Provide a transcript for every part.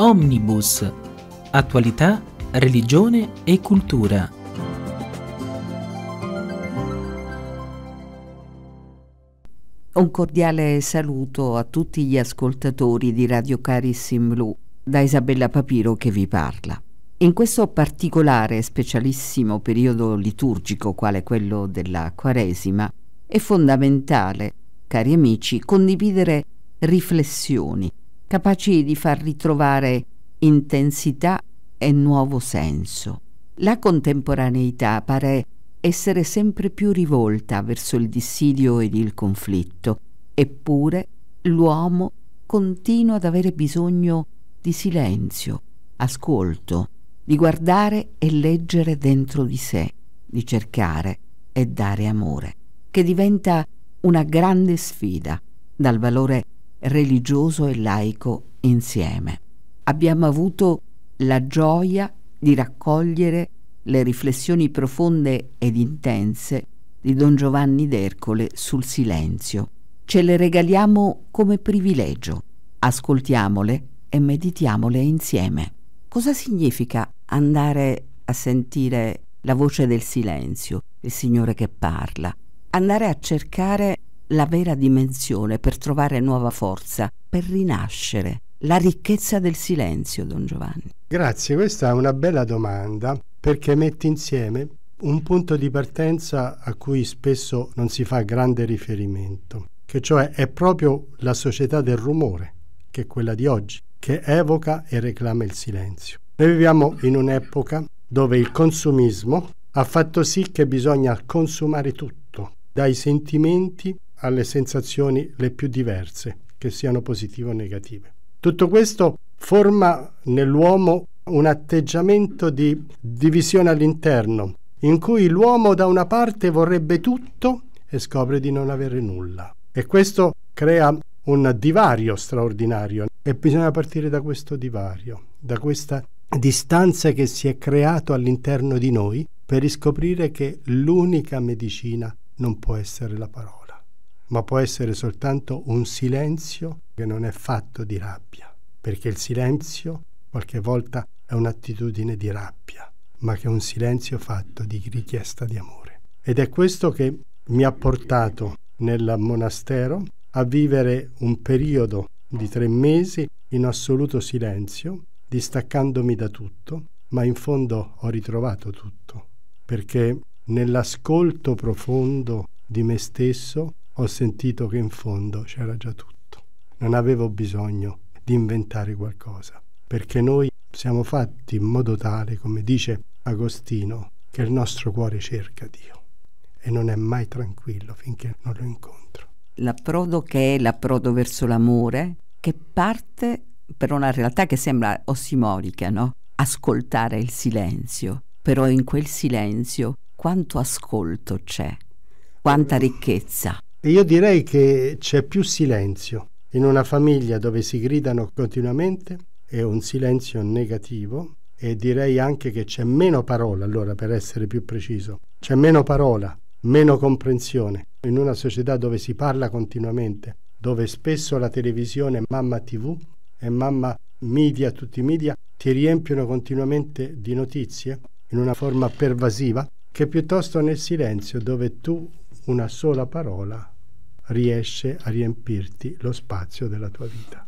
Omnibus. Attualità, religione e cultura. Un cordiale saluto a tutti gli ascoltatori di Radio Carissim Blu, da Isabella Papiro che vi parla. In questo particolare e specialissimo periodo liturgico, quale quello della Quaresima, è fondamentale, cari amici, condividere riflessioni capaci di far ritrovare intensità e nuovo senso. La contemporaneità pare essere sempre più rivolta verso il dissidio ed il conflitto, eppure l'uomo continua ad avere bisogno di silenzio, ascolto, di guardare e leggere dentro di sé, di cercare e dare amore, che diventa una grande sfida dal valore religioso e laico insieme. Abbiamo avuto la gioia di raccogliere le riflessioni profonde ed intense di Don Giovanni d'Ercole sul silenzio. Ce le regaliamo come privilegio. Ascoltiamole e meditiamole insieme. Cosa significa andare a sentire la voce del silenzio, il Signore che parla? Andare a cercare la vera dimensione per trovare nuova forza, per rinascere. La ricchezza del silenzio, don Giovanni. Grazie, questa è una bella domanda perché mette insieme un punto di partenza a cui spesso non si fa grande riferimento, che cioè è proprio la società del rumore, che è quella di oggi, che evoca e reclama il silenzio. Noi viviamo in un'epoca dove il consumismo ha fatto sì che bisogna consumare tutto, dai sentimenti alle sensazioni le più diverse, che siano positive o negative. Tutto questo forma nell'uomo un atteggiamento di divisione all'interno, in cui l'uomo da una parte vorrebbe tutto e scopre di non avere nulla. E questo crea un divario straordinario e bisogna partire da questo divario, da questa distanza che si è creato all'interno di noi per riscoprire che l'unica medicina non può essere la parola ma può essere soltanto un silenzio che non è fatto di rabbia, perché il silenzio qualche volta è un'attitudine di rabbia, ma che è un silenzio fatto di richiesta di amore. Ed è questo che mi ha portato nel monastero a vivere un periodo di tre mesi in assoluto silenzio, distaccandomi da tutto, ma in fondo ho ritrovato tutto, perché nell'ascolto profondo di me stesso ho sentito che in fondo c'era già tutto. Non avevo bisogno di inventare qualcosa, perché noi siamo fatti in modo tale, come dice Agostino, che il nostro cuore cerca Dio e non è mai tranquillo finché non lo incontro. L'approdo che è l'approdo verso l'amore, che parte per una realtà che sembra ossimorica, no? Ascoltare il silenzio, però in quel silenzio quanto ascolto c'è, quanta ricchezza. E io direi che c'è più silenzio in una famiglia dove si gridano continuamente, è un silenzio negativo, e direi anche che c'è meno parola, allora per essere più preciso, c'è meno parola, meno comprensione. In una società dove si parla continuamente, dove spesso la televisione, mamma TV e mamma media, tutti i media, ti riempiono continuamente di notizie in una forma pervasiva, che piuttosto nel silenzio dove tu una sola parola riesce a riempirti lo spazio della tua vita,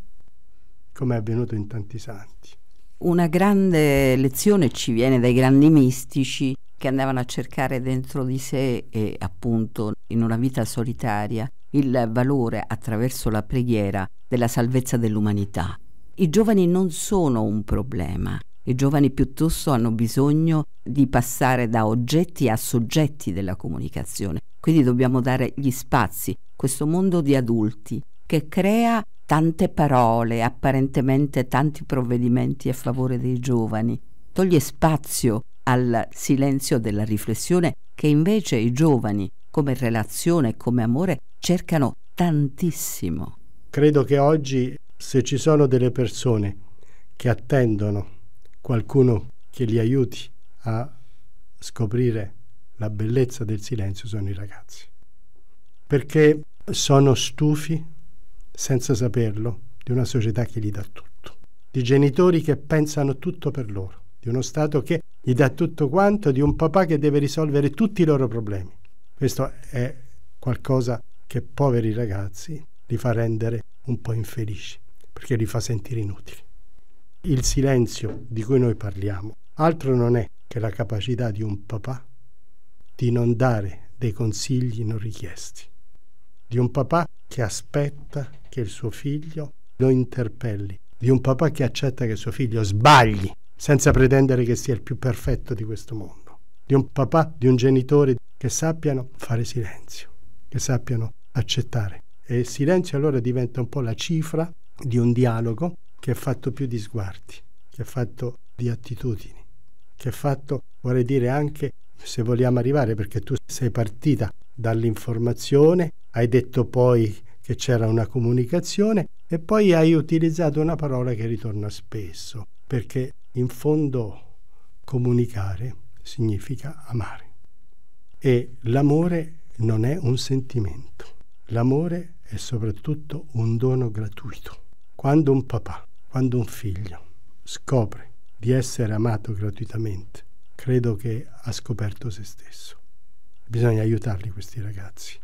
come è avvenuto in tanti santi. Una grande lezione ci viene dai grandi mistici che andavano a cercare dentro di sé e appunto in una vita solitaria il valore attraverso la preghiera della salvezza dell'umanità. I giovani non sono un problema, i giovani piuttosto hanno bisogno di passare da oggetti a soggetti della comunicazione, quindi dobbiamo dare gli spazi, questo mondo di adulti che crea tante parole, apparentemente tanti provvedimenti a favore dei giovani, toglie spazio al silenzio della riflessione che invece i giovani, come relazione e come amore, cercano tantissimo. Credo che oggi se ci sono delle persone che attendono qualcuno che li aiuti a scoprire la bellezza del silenzio sono i ragazzi. Perché sono stufi, senza saperlo, di una società che gli dà tutto, di genitori che pensano tutto per loro, di uno Stato che gli dà tutto quanto, di un papà che deve risolvere tutti i loro problemi. Questo è qualcosa che poveri ragazzi li fa rendere un po' infelici, perché li fa sentire inutili. Il silenzio di cui noi parliamo altro non è che la capacità di un papà di non dare dei consigli non richiesti, di un papà che aspetta che il suo figlio lo interpelli, di un papà che accetta che suo figlio sbagli senza pretendere che sia il più perfetto di questo mondo, di un papà, di un genitore che sappiano fare silenzio, che sappiano accettare. E il silenzio allora diventa un po' la cifra di un dialogo che è fatto più di sguardi, che è fatto di attitudini, che è fatto, vorrei dire anche, se vogliamo arrivare, perché tu sei partita dall'informazione, hai detto poi che c'era una comunicazione e poi hai utilizzato una parola che ritorna spesso, perché in fondo comunicare significa amare. E l'amore non è un sentimento, l'amore è soprattutto un dono gratuito. Quando un papà quando un figlio scopre di essere amato gratuitamente, credo che ha scoperto se stesso. Bisogna aiutarli questi ragazzi.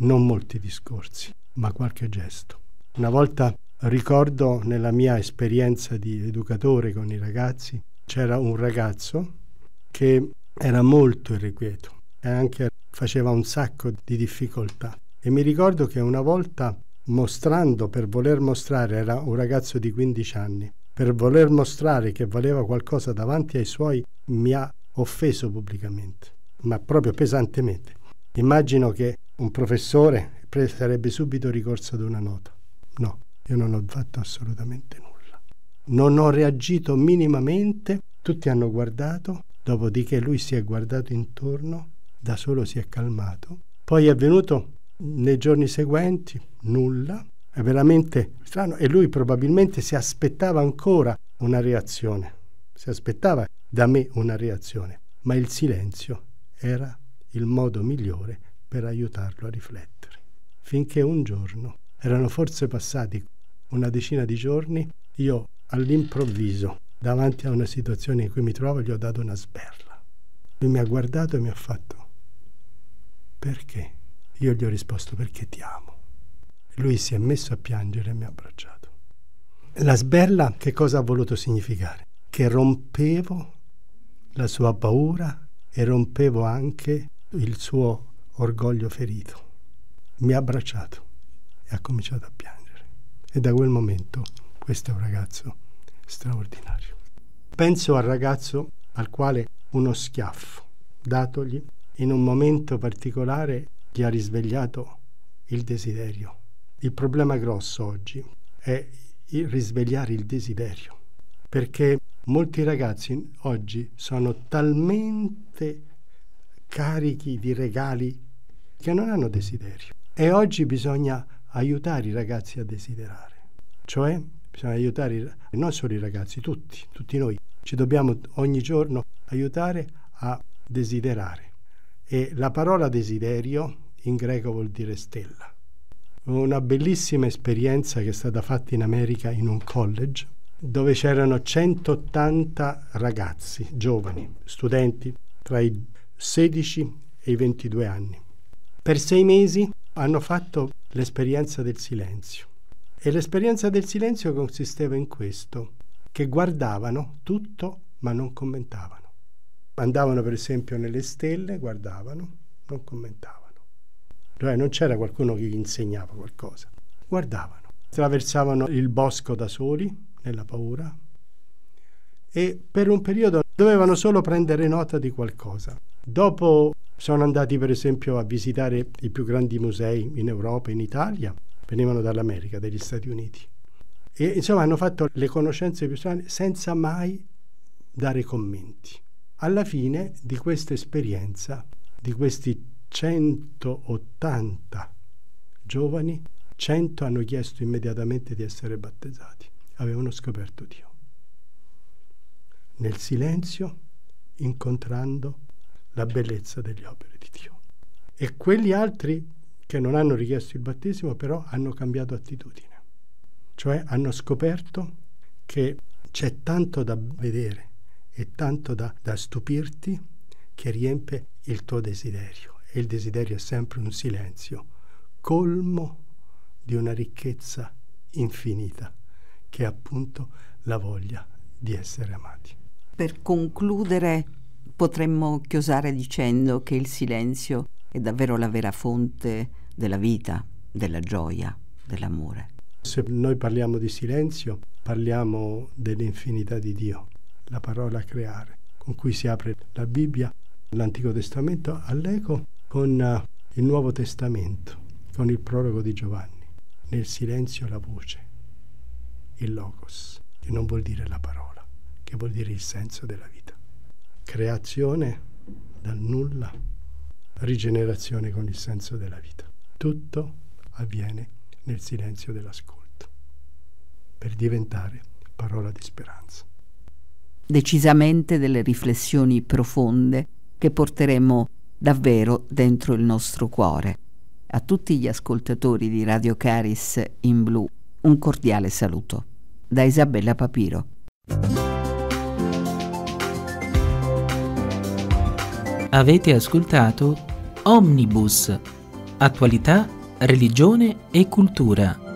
Non molti discorsi, ma qualche gesto. Una volta ricordo nella mia esperienza di educatore con i ragazzi, c'era un ragazzo che era molto irrequieto e anche faceva un sacco di difficoltà. E mi ricordo che una volta mostrando per voler mostrare, era un ragazzo di 15 anni, per voler mostrare che valeva qualcosa davanti ai suoi, mi ha offeso pubblicamente, ma proprio pesantemente. Immagino che un professore sarebbe subito ricorso ad una nota. No, io non ho fatto assolutamente nulla. Non ho reagito minimamente, tutti hanno guardato, dopodiché lui si è guardato intorno, da solo si è calmato. Poi è venuto nei giorni seguenti nulla, è veramente strano e lui probabilmente si aspettava ancora una reazione, si aspettava da me una reazione, ma il silenzio era il modo migliore per aiutarlo a riflettere. Finché un giorno, erano forse passati una decina di giorni, io all'improvviso, davanti a una situazione in cui mi trovo, gli ho dato una sberla. Lui mi ha guardato e mi ha fatto, perché? Io gli ho risposto perché ti amo. Lui si è messo a piangere e mi ha abbracciato. La sberla che cosa ha voluto significare? Che rompevo la sua paura e rompevo anche il suo orgoglio ferito. Mi ha abbracciato e ha cominciato a piangere. E da quel momento questo è un ragazzo straordinario. Penso al ragazzo al quale uno schiaffo datogli in un momento particolare ti ha risvegliato il desiderio. Il problema grosso oggi è il risvegliare il desiderio, perché molti ragazzi oggi sono talmente carichi di regali che non hanno desiderio. E oggi bisogna aiutare i ragazzi a desiderare, cioè bisogna aiutare non solo i ragazzi, tutti, tutti noi. Ci dobbiamo ogni giorno aiutare a desiderare. E la parola desiderio in greco vuol dire stella. Una bellissima esperienza che è stata fatta in America in un college dove c'erano 180 ragazzi, giovani, studenti tra i 16 e i 22 anni. Per sei mesi hanno fatto l'esperienza del silenzio. E l'esperienza del silenzio consisteva in questo, che guardavano tutto ma non commentavano. Andavano per esempio nelle stelle, guardavano, non commentavano cioè non c'era qualcuno che gli insegnava qualcosa. Guardavano, attraversavano il bosco da soli, nella paura, e per un periodo dovevano solo prendere nota di qualcosa. Dopo sono andati per esempio a visitare i più grandi musei in Europa, in Italia, venivano dall'America, dagli Stati Uniti. E insomma hanno fatto le conoscenze più strane senza mai dare commenti. Alla fine di questa esperienza, di questi 180 giovani, 100 hanno chiesto immediatamente di essere battezzati, avevano scoperto Dio. Nel silenzio, incontrando la bellezza delle opere di Dio. E quegli altri che non hanno richiesto il battesimo però hanno cambiato attitudine, cioè hanno scoperto che c'è tanto da vedere e tanto da, da stupirti che riempie il tuo desiderio e il desiderio è sempre un silenzio colmo di una ricchezza infinita, che è appunto la voglia di essere amati. Per concludere, potremmo chiosare dicendo che il silenzio è davvero la vera fonte della vita, della gioia, dell'amore. Se noi parliamo di silenzio, parliamo dell'infinità di Dio, la parola creare, con cui si apre la Bibbia, l'Antico Testamento, all'eco con eh, il Nuovo Testamento, con il prologo di Giovanni. Nel silenzio la voce, il logos, che non vuol dire la parola, che vuol dire il senso della vita. Creazione dal nulla, rigenerazione con il senso della vita. Tutto avviene nel silenzio dell'ascolto, per diventare parola di speranza. Decisamente delle riflessioni profonde che porteremo davvero dentro il nostro cuore. A tutti gli ascoltatori di Radio Caris in blu un cordiale saluto. Da Isabella Papiro. Avete ascoltato Omnibus, attualità, religione e cultura